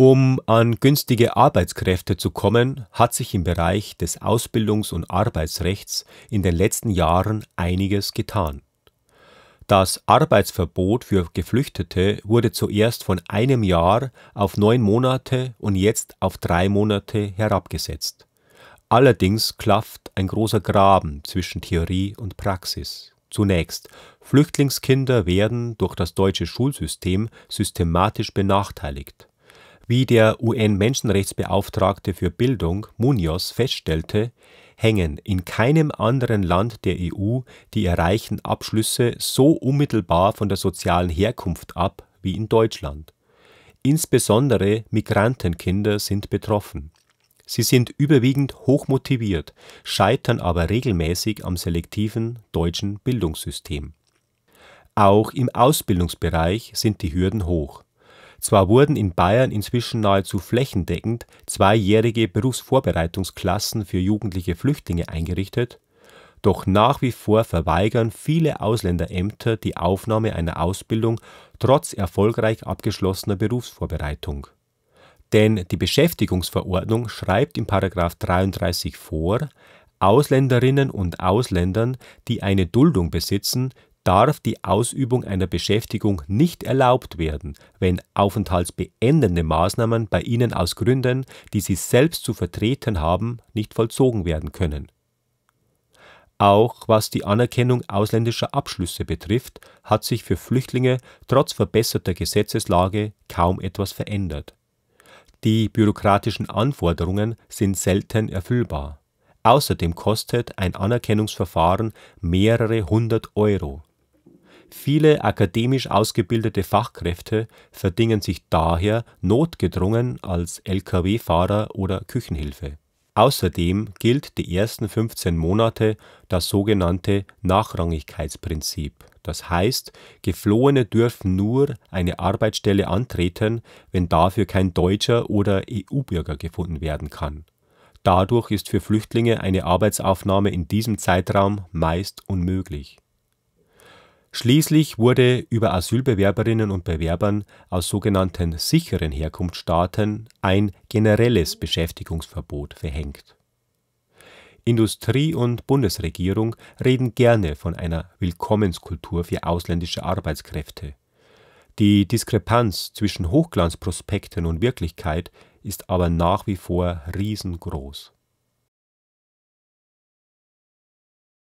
Um an günstige Arbeitskräfte zu kommen, hat sich im Bereich des Ausbildungs- und Arbeitsrechts in den letzten Jahren einiges getan. Das Arbeitsverbot für Geflüchtete wurde zuerst von einem Jahr auf neun Monate und jetzt auf drei Monate herabgesetzt. Allerdings klafft ein großer Graben zwischen Theorie und Praxis. Zunächst, Flüchtlingskinder werden durch das deutsche Schulsystem systematisch benachteiligt. Wie der UN-Menschenrechtsbeauftragte für Bildung Munoz feststellte, hängen in keinem anderen Land der EU die erreichten Abschlüsse so unmittelbar von der sozialen Herkunft ab wie in Deutschland. Insbesondere Migrantenkinder sind betroffen. Sie sind überwiegend hochmotiviert, scheitern aber regelmäßig am selektiven deutschen Bildungssystem. Auch im Ausbildungsbereich sind die Hürden hoch. Zwar wurden in Bayern inzwischen nahezu flächendeckend zweijährige Berufsvorbereitungsklassen für jugendliche Flüchtlinge eingerichtet, doch nach wie vor verweigern viele Ausländerämter die Aufnahme einer Ausbildung trotz erfolgreich abgeschlossener Berufsvorbereitung. Denn die Beschäftigungsverordnung schreibt in § 33 vor, Ausländerinnen und Ausländern, die eine Duldung besitzen, darf die Ausübung einer Beschäftigung nicht erlaubt werden, wenn aufenthaltsbeendende Maßnahmen bei ihnen aus Gründen, die sie selbst zu vertreten haben, nicht vollzogen werden können. Auch was die Anerkennung ausländischer Abschlüsse betrifft, hat sich für Flüchtlinge trotz verbesserter Gesetzeslage kaum etwas verändert. Die bürokratischen Anforderungen sind selten erfüllbar. Außerdem kostet ein Anerkennungsverfahren mehrere hundert Euro. Viele akademisch ausgebildete Fachkräfte verdingen sich daher notgedrungen als Lkw-Fahrer oder Küchenhilfe. Außerdem gilt die ersten 15 Monate das sogenannte Nachrangigkeitsprinzip, das heißt, Geflohene dürfen nur eine Arbeitsstelle antreten, wenn dafür kein deutscher oder EU-Bürger gefunden werden kann. Dadurch ist für Flüchtlinge eine Arbeitsaufnahme in diesem Zeitraum meist unmöglich Schließlich wurde über Asylbewerberinnen und Bewerbern aus sogenannten sicheren Herkunftsstaaten ein generelles Beschäftigungsverbot verhängt. Industrie und Bundesregierung reden gerne von einer Willkommenskultur für ausländische Arbeitskräfte. Die Diskrepanz zwischen Hochglanzprospekten und Wirklichkeit ist aber nach wie vor riesengroß.